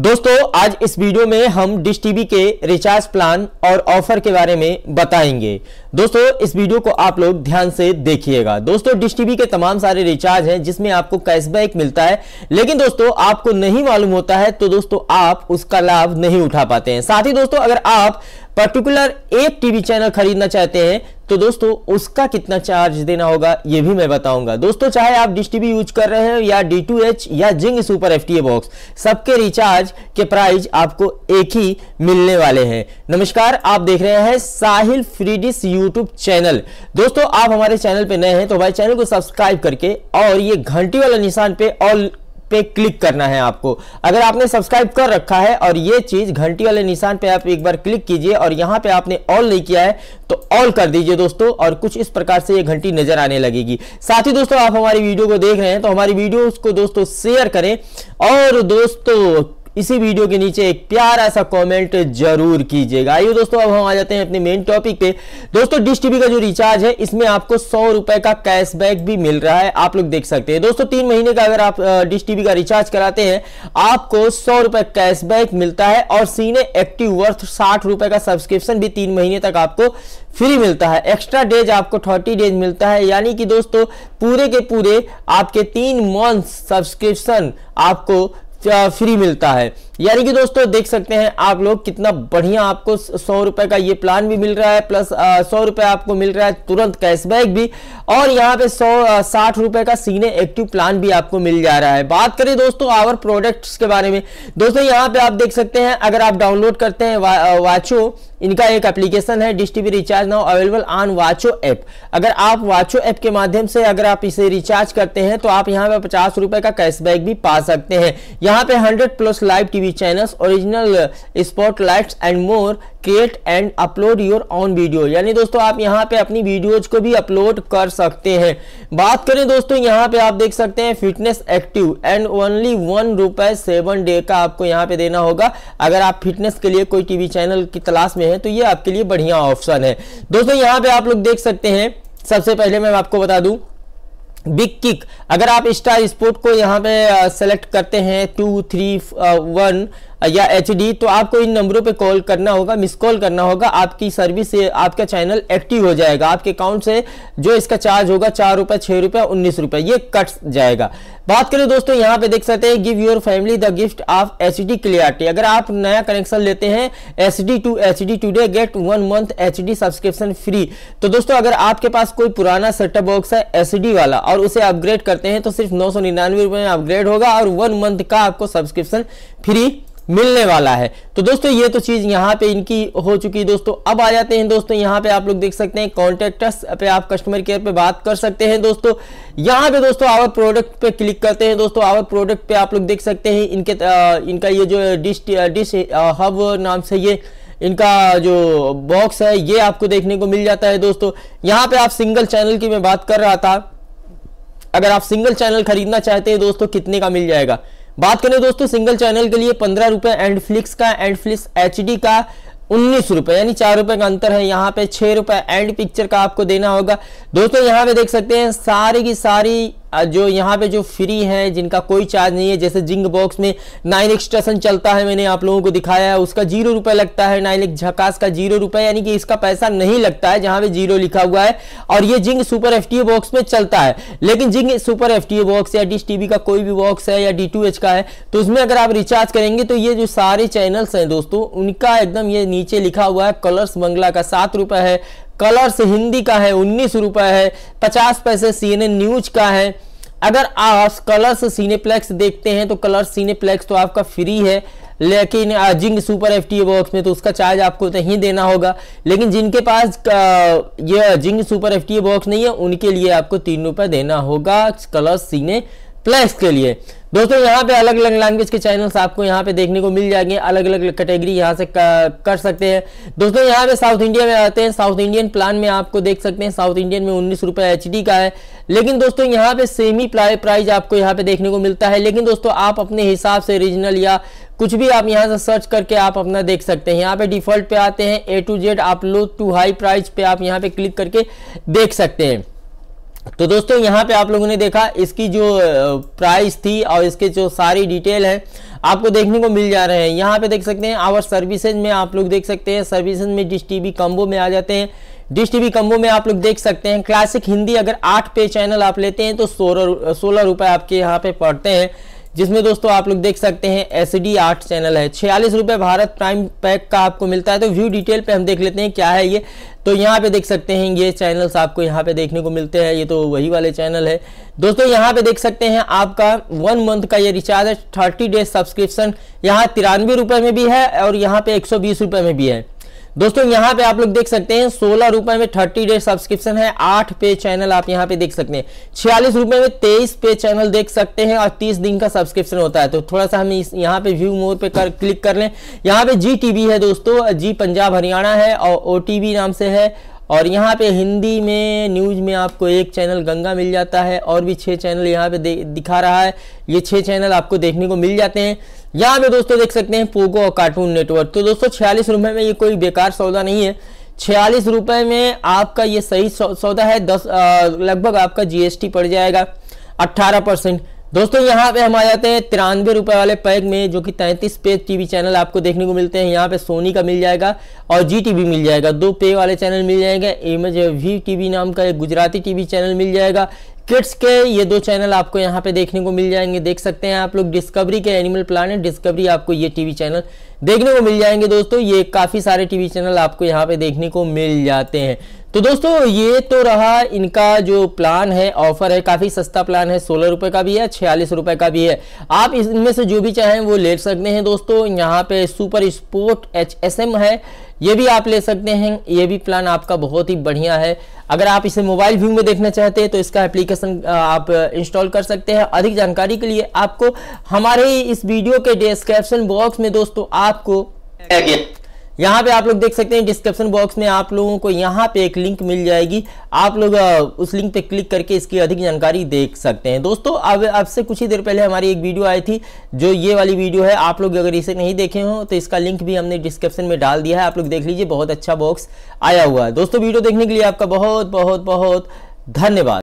दोस्तों आज इस वीडियो में हम डिश टीवी के रिचार्ज प्लान और ऑफर के बारे में बताएंगे दोस्तों इस वीडियो को आप लोग ध्यान से देखिएगा दोस्तों डिश टीवी के तमाम सारे रिचार्ज हैं जिसमें आपको कैशबैक मिलता है लेकिन दोस्तों आपको नहीं मालूम होता है तो दोस्तों आप उसका लाभ नहीं उठा पाते हैं साथ ही दोस्तों अगर आप पर्टिकुलर एक टीवी चैनल खरीदना चाहते हैं तो दोस्तों उसका कितना चार्ज देना होगा यह भी मैं बताऊंगा दोस्तों चाहे आप डिश टीवी यूज कर रहे हैं या डी टू एच या Zing super F T A box सबके रिचार्ज के प्राइस आपको एक ही मिलने वाले हैं नमस्कार आप देख रहे हैं Sahil free dish YouTube channel दोस्तों आप हमारे चैनल पर नए हैं तो हमारे चैनल को सब्सक्राइब करके और ये घंटी वाला निशान पे ऑल पे क्लिक करना है आपको अगर आपने सब्सक्राइब कर रखा है और ये चीज घंटी वाले निशान पे आप एक बार क्लिक कीजिए और यहां पे आपने ऑल नहीं किया है तो ऑल कर दीजिए दोस्तों और कुछ इस प्रकार से ये घंटी नजर आने लगेगी साथ ही दोस्तों आप हमारी वीडियो को देख रहे हैं तो हमारी वीडियो को दोस्तों शेयर करें और दोस्तों इसी वीडियो के नीचे एक प्यारा सा कमेंट जरूर कीजिएगा आइए दोस्तों अब हम आ जाते हैं अपने मेन टॉपिक पे दोस्तों डिश टीवी का जो रिचार्ज है इसमें आपको सौ रुपए का कैशबैक भी मिल रहा है आप लोग देख सकते हैं दोस्तों तीन महीने का अगर आप डिश टीवी का रिचार्ज कराते हैं आपको सौ रुपए कैशबैक मिलता है और सीने एक्टिव वर्थ साठ रुपए का सब्सक्रिप्शन भी तीन महीने तक आपको फ्री मिलता है एक्स्ट्रा डेज आपको थर्टी डेज मिलता है यानी कि दोस्तों पूरे के पूरे आपके तीन मंथ सब्सक्रिप्शन आपको फ्री मिलता है यानी कि दोस्तों देख सकते हैं आप लोग कितना बढ़िया आपको सौ रुपए का ये प्लान भी मिल रहा है प्लस सौ रुपए आपको मिल रहा है तुरंत कैशबैक भी और यहाँ पे सौ साठ रुपए का सीने एक्टिव प्लान भी आपको मिल जा रहा है बात करें दोस्तों आवर प्रोडक्ट्स के बारे में दोस्तों यहाँ पे आप देख सकते हैं अगर आप डाउनलोड करते हैं वा, वाचो इनका एक एप्लीकेशन है Dish TV recharge now available on Watcho app अगर आप वाचो ऐप के माध्यम से अगर आप इसे रिचार्ज करते हैं तो आप यहाँ पे पचास रुपए का कैशबैक भी पा सकते हैं यहाँ पे hundred plus live TV TV channels, original uh, spotlights and more create and upload your on video यानी दोस्तों आप यहां पे अपनी वीडियोज को भी अपलोड कर सकते हैं बात करें दोस्तों यहां पे आप देख सकते हैं fitness active and only one रुपए सेवन डे का आपको यहां पे देना होगा अगर आप फिटनेस के लिए कोई टीवी चैनल की तलाश में है तो ये आपके लिए बढ़िया ऑप्शन है दोस्तों यहाँ पे आप लोग देख सकते हैं सबसे पहले मैं आपको बता दूं बिग किक अगर आप स्टार स्पोर्ट को यहाँ पे सेलेक्ट करते हैं टू थ्री वन या एच तो आपको इन नंबरों पे कॉल करना होगा मिस कॉल करना होगा आपकी सर्विस आपका चैनल एक्टिव हो जाएगा आपके अकाउंट से जो इसका चार्ज होगा चार रुपए छः रुपये उन्नीस रुपये ये कट जाएगा बात करें दोस्तों यहाँ पे देख सकते हैं give your family the gift of H D clarity अगर आप नया कनेक्शन लेते हैं H D to H D today get one month H D subscription free तो दोस्तों अगर आपके पास कोई पुराना सेटअप बॉक्स है एच डी वाला और उसे अपग्रेड करते हैं तो सिर्फ नौ सौ निन्यानवे रुपये में अपग्रेड होगा और वन मंथ का आपको सब्सक्रिप्शन फ्री मिलने वाला है तो दोस्तों ये तो चीज़ यहाँ पे इनकी हो चुकी है दोस्तों अब आ जाते हैं दोस्तों यहाँ पे आप लोग देख सकते हैं कॉन्टेक्टर्स पे आप कस्टमर केयर पे बात कर सकते हैं दोस्तों यहाँ पे दोस्तों आवर प्रोडक्ट पे क्लिक करते हैं दोस्तों आवर प्रोडक्ट पे आप लोग देख सकते हैं इनके आ, इनका ये जो डिश डिश हब नाम से ये इनका जो बॉक्स है ये आपको देखने को मिल जाता है दोस्तों यहाँ पे आप सिंगल चैनल की मैं बात कर रहा था अगर आप सिंगल चैनल खरीदना चाहते हैं दोस्तों कितने का मिल जाएगा बात करें दोस्तों सिंगल चैनल के लिए पंद्रह रुपए एंड फ्लिक्स का एंड फ्लिक्स एच का उन्नीस रुपए यानी चार रुपए का अंतर है यहाँ पे छह रुपए एंड पिक्चर का आपको देना होगा दोस्तों यहाँ पे देख सकते हैं सारी की सारी जो यहाँ पे जो फ्री हैं जिनका कोई चार्ज नहीं है जैसे जिंग बॉक्स में नाइन एक्सटेशन चलता है मैंने आप लोगों को दिखाया है उसका जीरो रुपये लगता है नाइन एक झकास का जीरो रुपये यानी कि इसका पैसा नहीं लगता है जहाँ पे जीरो लिखा हुआ है और ये जिंग सुपर एफ बॉक्स में चलता है लेकिन जिंग सुपर एफ बॉक्स या डिश टीवी का कोई भी बॉक्स है या डी का है तो उसमें अगर आप रिचार्ज करेंगे तो ये जो सारे चैनल्स हैं दोस्तों उनका एकदम ये नीचे लिखा हुआ है कलर्स बंगला का सात है कलर्स हिंदी का है उन्नीस रुपए है पचास पैसे सी न्यूज का है अगर आप कलर्स सीनेप्लेक्स देखते हैं तो कलर्स सीनेप्लेक्स तो आपका फ्री है लेकिन Zing super F T box में तो उसका चार्ज आपको नहीं तो देना होगा लेकिन जिनके पास ये Zing super F T box नहीं है उनके लिए आपको तीन रुपये देना होगा कलर्स सीने प्लस के लिए दोस्तों यहाँ पे अलग अलग लैंग्वेज के चैनल्स आपको यहाँ पे देखने को मिल जाएंगे अलग अलग कैटेगरी यहाँ से कर सकते हैं दोस्तों यहाँ पे साउथ इंडिया में आते हैं साउथ इंडियन प्लान में आपको देख सकते हैं साउथ इंडियन में उन्नीस रुपए एच का है लेकिन दोस्तों यहाँ पे सेमी प्राइज आपको यहाँ पे देखने को मिलता है लेकिन दोस्तों आप अपने हिसाब से रीजनल या कुछ भी आप यहाँ से सर्च करके आप अपना देख सकते हैं यहाँ पे डिफॉल्ट पे आते हैं ए टू जेड आप लो टू हाई प्राइस पे आप यहाँ पे क्लिक करके देख सकते हैं तो दोस्तों यहाँ पे आप लोगों ने देखा इसकी जो प्राइस थी और इसके जो सारी डिटेल है आपको देखने को मिल जा रहे हैं यहाँ पे देख सकते हैं आवर सर्विसेज में आप लोग देख सकते हैं सर्विसेज में डिश टीवी कम्बो में आ जाते हैं डिश टीवी कम्बो में आप लोग देख सकते हैं क्लासिक हिंदी अगर आठ पे चैनल आप लेते हैं तो सोलह सोलह रुपए आपके यहाँ पे पड़ते हैं जिसमें दोस्तों आप लोग देख सकते हैं एस डी आठ चैनल है छियालीस रुपये भारत प्राइम पैक का आपको मिलता है तो व्यू डिटेल पे हम देख लेते हैं क्या है ये तो यहाँ पे देख सकते हैं ये चैनल्स आपको यहाँ पे देखने को मिलते हैं ये तो वही वाले चैनल है दोस्तों यहाँ पे देख सकते हैं आपका वन मंथ का ये रिचार्ज है थर्टी डेज सब्सक्रिप्शन यहाँ तिरानवे रुपये में भी है और यहाँ पे एक सौ बीस रुपये में भी है दोस्तों यहाँ पे आप लोग देख सकते हैं सोलह रुपए में थर्टी डे सब्सक्रिप्शन है आठ पे चैनल आप यहाँ पे देख सकते हैं छियालीस रुपए में तेईस पे चैनल देख सकते हैं और तीस दिन का सब्सक्रिप्शन होता है तो थोड़ा सा हम इस यहाँ पे व्यू मोर पे कर क्लिक कर लें यहाँ पे जी टीवी है दोस्तों जी पंजाब हरियाणा है और ओ नाम से है और यहाँ पे हिंदी में न्यूज़ में आपको एक चैनल गंगा मिल जाता है और भी छः चैनल यहाँ पे दिखा रहा है ये छः चैनल आपको देखने को मिल जाते हैं यहाँ पे दोस्तों देख सकते हैं पोगो और कार्टून नेटवर्क तो दोस्तों छियालीस रुपये में ये कोई बेकार सौदा नहीं है छियालीस रुपये में आपका ये सही सौदा है दस लगभग आपका जी पड़ जाएगा अट्ठारह परसेंट दोस्तों यहाँ पे हम आ जाते हैं तिरानवे रुपए वाले पैक में जो कि तैंतीस पे टीवी चैनल आपको देखने को मिलते हैं यहाँ पे सोनी का मिल जाएगा और जी टीवी मिल जाएगा दो पे वाले चैनल मिल जाएंगे एमज वी टीवी नाम का एक गुजराती टीवी चैनल मिल जाएगा किड्स के ये दो चैनल आपको यहाँ पे देखने को मिल जाएंगे देख सकते हैं आप लोग डिस्कवरी के एनिमल प्लान डिस्कवरी आपको ये टीवी चैनल देखने को मिल जाएंगे दोस्तों ये काफ़ी सारे टीवी चैनल आपको यहाँ पे देखने को मिल जाते हैं तो दोस्तों ये तो रहा इनका जो प्लान है ऑफर है काफ़ी सस्ता प्लान है सोलह रुपए का भी है छियालीस रुपए का भी है आप इसमें से जो भी चाहें वो ले सकते हैं दोस्तों यहाँ पे super sport H S M है ये भी आप ले सकते हैं ये भी प्लान आपका बहुत ही बढ़िया है अगर आप इसे मोबाइल व्यू में देखना चाहते हैं तो इसका एप्लीकेशन आप इंस्टॉल कर सकते हैं अधिक जानकारी के लिए आपको हमारे इस वीडियो के डिस्क्रिप्शन बॉक्स में दोस्तों आप आपको यहाँ पे आप लोग देख सकते हैं डिस्क्रिप्शन बॉक्स में आप लोगों को यहाँ पे एक लिंक मिल जाएगी आप लोग उस लिंक पे क्लिक करके इसकी अधिक जानकारी देख सकते हैं दोस्तों अब अब से कुछ ही देर पहले हमारी एक वीडियो आई थी जो ये वाली वीडियो है आप लोग अगर इसे नहीं देखे हो तो इसका लिंक भी हमने डिस्क्रिप्शन में डाल दिया है आप लोग देख लीजिए बहुत अच्छा बॉक्स आया हुआ है दोस्तों वीडियो देखने के लिए आपका बहुत बहुत बहुत धन्यवाद